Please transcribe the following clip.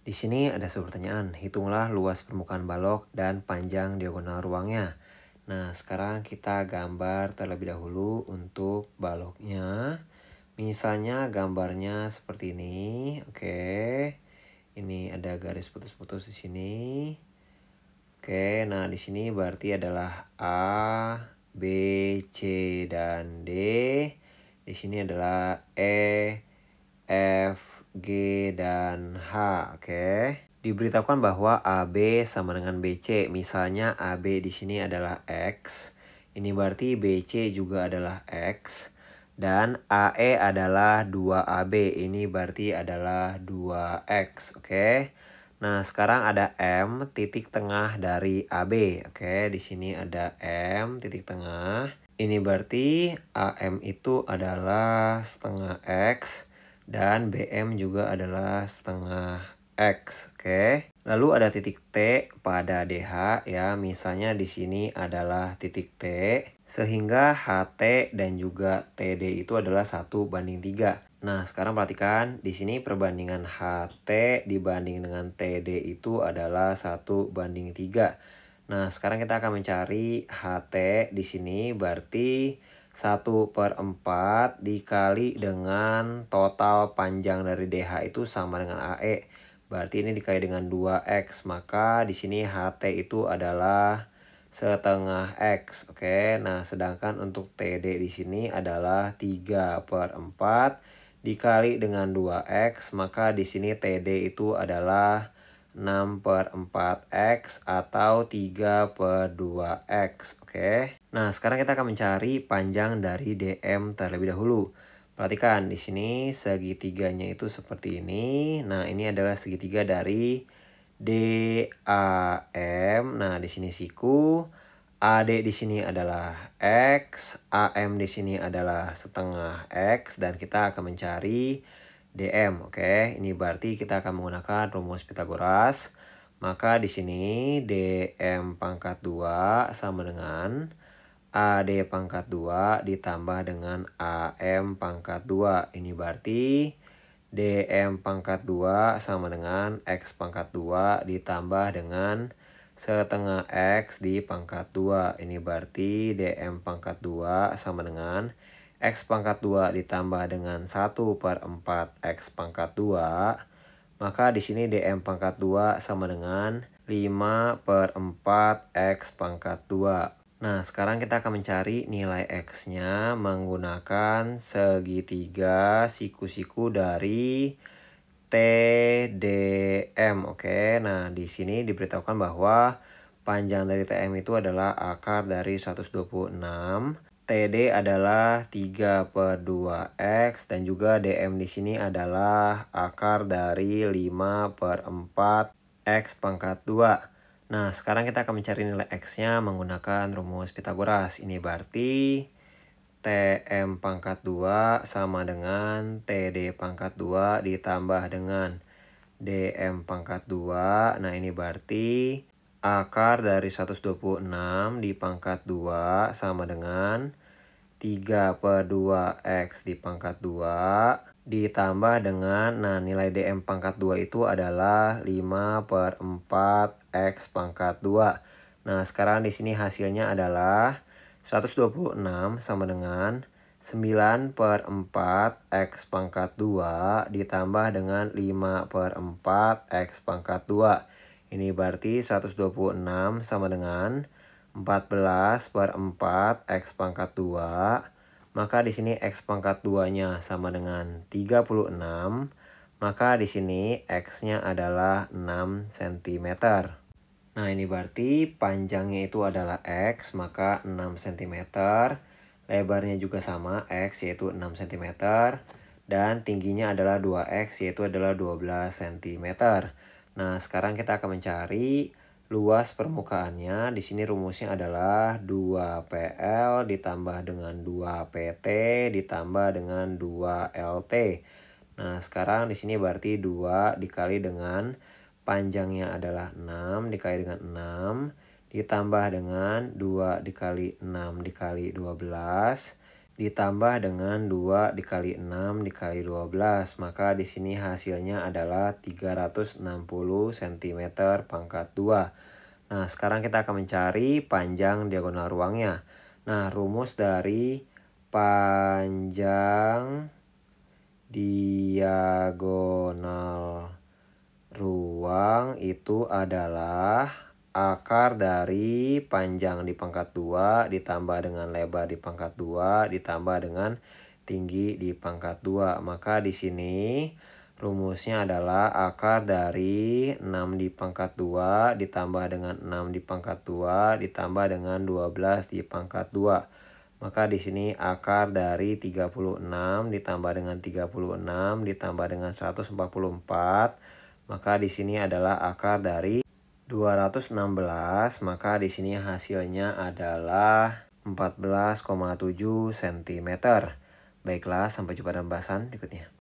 Di sini ada sebuah pertanyaan, hitunglah luas permukaan balok dan panjang diagonal ruangnya. Nah, sekarang kita gambar terlebih dahulu untuk baloknya. Misalnya gambarnya seperti ini, oke. Ini ada garis putus-putus di sini. Oke, nah di sini berarti adalah A, B, C, dan D. Di sini adalah E, F, G, dan H. Oke. Okay? Diberitahukan bahwa AB sama dengan BC. Misalnya AB di sini adalah X. Ini berarti BC juga adalah X. Dan AE adalah 2AB. Ini berarti adalah 2X. Oke. Okay? Nah, sekarang ada M titik tengah dari AB. Oke, okay? di sini ada M titik tengah. Ini berarti AM itu adalah setengah X dan BM juga adalah setengah X, oke. Okay? Lalu ada titik T pada DH ya, misalnya di sini adalah titik T, sehingga HT dan juga TD itu adalah satu banding 3. Nah, sekarang perhatikan di sini perbandingan HT dibanding dengan TD itu adalah satu banding 3. Nah, sekarang kita akan mencari HT di sini berarti 1 per 4 dikali dengan total panjang dari DH itu sama dengan AE. Berarti ini dikali dengan 2X. Maka di sini HT itu adalah setengah X. Oke, nah sedangkan untuk TD di sini adalah 3 per 4 dikali dengan 2X. Maka di sini TD itu adalah 6 per 4x atau 3 per 2x. Oke. Okay? Nah, sekarang kita akan mencari panjang dari DM terlebih dahulu. Perhatikan di sini segitiganya itu seperti ini. Nah, ini adalah segitiga dari DAM. Nah, di sini siku. AD di sini adalah X, AM di sini adalah setengah X, dan kita akan mencari DM, oke. Okay? Ini berarti kita akan menggunakan rumus Pitagoras. Maka di sini DM pangkat 2 sama dengan AD pangkat 2 ditambah dengan AM pangkat 2. Ini berarti DM pangkat 2 sama dengan X pangkat 2 ditambah dengan setengah X di pangkat 2. Ini berarti DM pangkat 2 sama dengan X pangkat 2 ditambah dengan 1 per 4 X pangkat 2, maka di sini DM pangkat 2 sama dengan 5 per 4 X pangkat 2. Nah, sekarang kita akan mencari nilai X-nya menggunakan segitiga siku-siku dari TDM. Oke, nah di sini diberitahukan bahwa panjang dari TM itu adalah akar dari 126 TD adalah 3 per 2X dan juga DM di sini adalah akar dari 5 per 4 X pangkat 2. Nah, sekarang kita akan mencari nilai X-nya menggunakan rumus Pitagoras. Ini berarti TM pangkat 2 sama dengan TD pangkat 2 ditambah dengan DM pangkat 2. Nah, ini berarti akar dari 126 dipangkat 2 sama dengan 3 per 2x di pangkat 2 ditambah dengan nah nilai DM pangkat 2 itu adalah 5 per 4x pangkat 2. Nah sekarang di sini hasilnya adalah 126 sama dengan 9 per 4 x pangkat 2 ditambah dengan 5 per 4 x pangkat 2. Ini berarti 126 sama dengan 14 per 4 X pangkat 2. Maka di sini X pangkat 2-nya sama dengan 36. Maka di sini X-nya adalah 6 cm. Nah ini berarti panjangnya itu adalah X maka 6 cm. Lebarnya juga sama X yaitu 6 cm. Dan tingginya adalah 2X yaitu adalah 12 cm. Nah sekarang kita akan mencari Luas permukaannya di sini rumusnya adalah 2 PL ditambah dengan 2 PT ditambah dengan 2 LT. Nah, sekarang di sini berarti 2 dikali dengan panjangnya adalah 6 dikali dengan 6 ditambah dengan 2 dikali 6 dikali 12 ditambah dengan 2 dikali 6 dikali 12 maka di sini hasilnya adalah 360 cm pangkat 2 nah sekarang kita akan mencari panjang diagonal ruangnya nah rumus dari panjang diagonal ruang itu adalah akar dari panjang di pangkat 2 ditambah dengan lebar di pangkat 2 ditambah dengan tinggi di pangkat 2. Maka di sini rumusnya adalah akar dari 6 di pangkat 2 ditambah dengan 6 di pangkat 2 ditambah dengan 12 di pangkat 2. Maka di sini akar dari 36 ditambah dengan 36 ditambah dengan 144. Maka di sini adalah akar dari 216 maka di sini hasilnya adalah 14,7 cm. Baiklah, sampai jumpa dalam bahasan berikutnya.